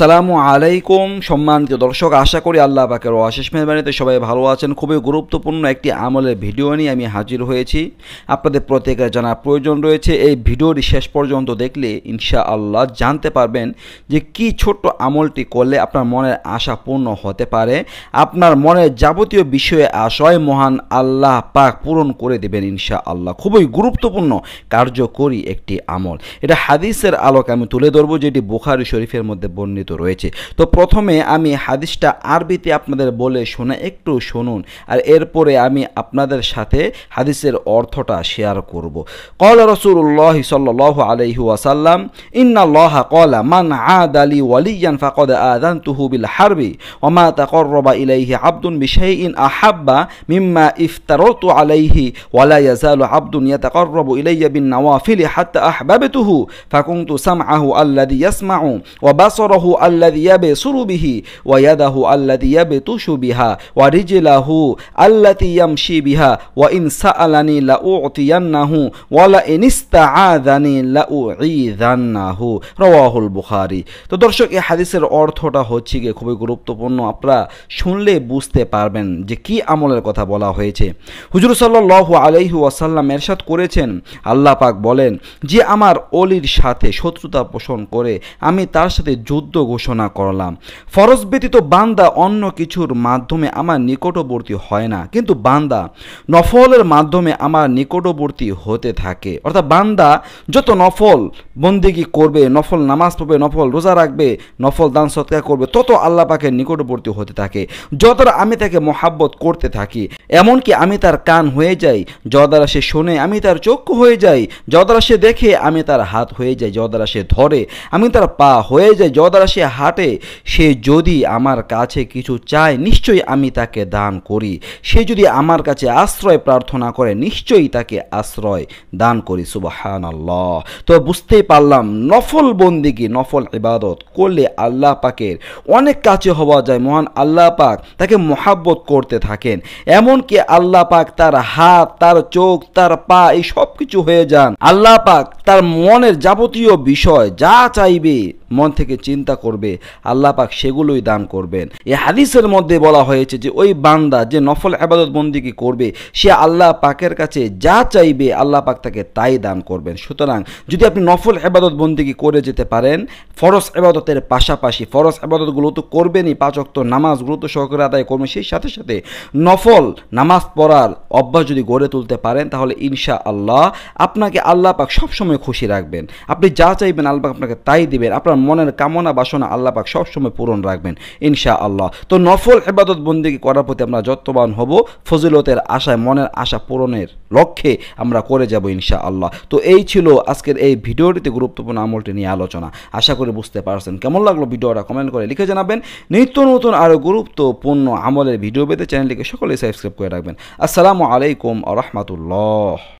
আসসালামু আলাইকুম সম্মানিত দর্শক আশা করি আল্লাহ পাকের অশেষ মেহরবানিতে সবাই ভালো আছেন খুবই গুরুত্বপূর্ণ একটি আমলের ভিডিও নিয়ে আমি হাজির হয়েছি আপনাদের প্রত্যেকের জানার প্রয়োজন রয়েছে এই ভিডিওটি শেষ পর্যন্ত দেখলে ইনশা আল্লাহ জানতে পারবেন যে কি ছোট্ট আমলটি করলে আপনার মনের আশা পূর্ণ হতে পারে আপনার মনের যাবতীয় বিষয়ে আশয় মহান আল্লাহ পাক পূরণ করে দেবেন ইনশা আল্লাহ খুবই গুরুত্বপূর্ণ কার্যকরী একটি আমল এটা হাদিসের আলোকে আমি তুলে ধরবো যেটি বুখারি শরীফের মধ্যে বর্ণিত বর্ণিত রয়েছে তো প্রথমে আমি হাদিসটা আরবিতে আপনাদের বলে শোনা একটু শুনুন আর এরপরে আমি আপনাদের সাথে হাদিসের অর্থটা শেয়ার করব কল রসুল্লাহ সাল্লাহ আলহি ওয়াসাল্লাম ইন্নাল্লাহ কলা মান আদ আলী ওয়ালিয়ান ফাকদ আদান তুহুবিল হারবি ওমা তাকর্রবা ইলাইহি আব্দুন বিশাই ইন আহাব্বা মিম্মা ইফতার তু আলাইহি ওয়ালা ইয়াজালু আব্দুন ইয়াতাকর্রবু ইলাইয়া বিন নওয়াফিলি হাত্তা আহবাবতুহু ফাকুনতু সামআহু আল্লাযী ইয়াসমাউ ওয়া বাসরাহু আল্লাদি ইয়াবে সুরুবিহি ওয়াদাহু আল্লাদি ইয়াবে তুসু বিহা ওয়া রিজিলাহু আল্লাতি ইয়ামশি বিহা ওয়া ইনসা আলানি লা উতিয়ান্নাহু ওয়ালা ইনিস্তা আদানি লা উঈদান্নাহু রওয়াহুল বুখারি তো দর্শক এই হাদিসের অর্থটা হচ্ছে গিয়ে খুবই গুরুত্বপূর্ণ আপনারা শুনলে বুঝতে পারবেন যে কি আমলের কথা বলা হয়েছে হুজুর সাল্লু আলহি ওয়াসাল্লাম এরশাদ করেছেন আল্লাহ পাক বলেন যে আমার অলির সাথে শত্রুতা পোষণ করে আমি তার সাথে যুদ্ধ ঘোষণা করলাম ফরজ ব্যতীত বান্দা অন্য কিছুর মাধ্যমে আমার নিকটবর্তী হয় না কিন্তু বান্দা নফলের মাধ্যমে আমার নিকটবর্তী হতে থাকে অর্থাৎ বান্দা যত নফল বন্দিগি করবে নফল নামাজ পড়বে নফল রোজা রাখবে নফল দান সৎকার করবে তত আল্লাহ পাকের নিকটবর্তী হতে থাকে যতটা আমি তাকে মহাব্বত করতে থাকি এমনকি আমি তার কান হয়ে যাই যদারা সে শোনে আমি তার চক্ষু হয়ে যাই যদারা সে দেখে আমি তার হাত হয়ে যাই যদারা সে ধরে আমি তার পা হয়ে যাই যদারা সে হাটে সে যদি আমার কাছে কিছু চায় নিশ্চয়ই আমি তাকে দান করি সে যদি আমার কাছে আশ্রয় প্রার্থনা করে নিশ্চয়ই তাকে আশ্রয় দান করি সুবাহান আল্লাহ তো বুঝতেই পারলাম নফল বন্দিগি নফল ইবাদত করলে আল্লাহ পাকের অনেক কাছে হওয়া যায় মহান আল্লাহ পাক তাকে মহাব্বত করতে থাকেন এমনকি আল্লাহ পাক তার হাত তার চোখ তার পা এই সব কিছু হয়ে যান আল্লাহ পাক তার মনের যাবতীয় বিষয় যা চাইবে মন থেকে চিন্তা করবে আল্লাহ পাক সেগুলোই দান করবেন এই হাদিসের মধ্যে বলা হয়েছে যে ওই বান্দা যে নফল আবাদত বন্দিকে করবে সে আল্লাহ পাকের কাছে যা চাইবে আল্লাহ পাক তাকে তাই দান করবেন সুতরাং যদি আপনি নফল আবাদত বন্দিকে করে যেতে পারেন ফরস আবাদতের পাশাপাশি ফরস আবাদতগুলো তো করবেনই পাচক তো নামাজ গুরুত্ব সহকারে আদায় করবেন সেই সাথে সাথে নফল নামাজ পড়ার অভ্যাস যদি গড়ে তুলতে পারেন তাহলে ইনশা আল্লাহ আপনাকে আল্লাহ পাক সবসময় খুশি রাখবেন আপনি যা চাইবেন আল্লাহ আপনাকে তাই দিবেন আপনার মনের কামনা বাসনা আল্লাপাক সবসময় পূরণ রাখবেন ইনশা আল্লাহ তো নফল এবাদত বন্দিকে করার প্রতি আমরা যত্নবান হব ফজিলতের আশায় মনের আশা পূরণের লক্ষ্যে আমরা করে যাব ইনশা আল্লাহ তো এই ছিল আজকের এই ভিডিওটিতে গুরুত্বপূর্ণ আমলটি নিয়ে আলোচনা আশা করে বুঝতে পারছেন কেমন লাগলো ভিডিওটা কমেন্ট করে লিখে জানাবেন নিত্য নতুন আরও গুরুত্বপূর্ণ আমলের ভিডিও পেতে চ্যানেলটিকে সকলেই সাবস্ক্রাইব করে রাখবেন আসসালামু আলাইকুম আ রহমতুল্লাহ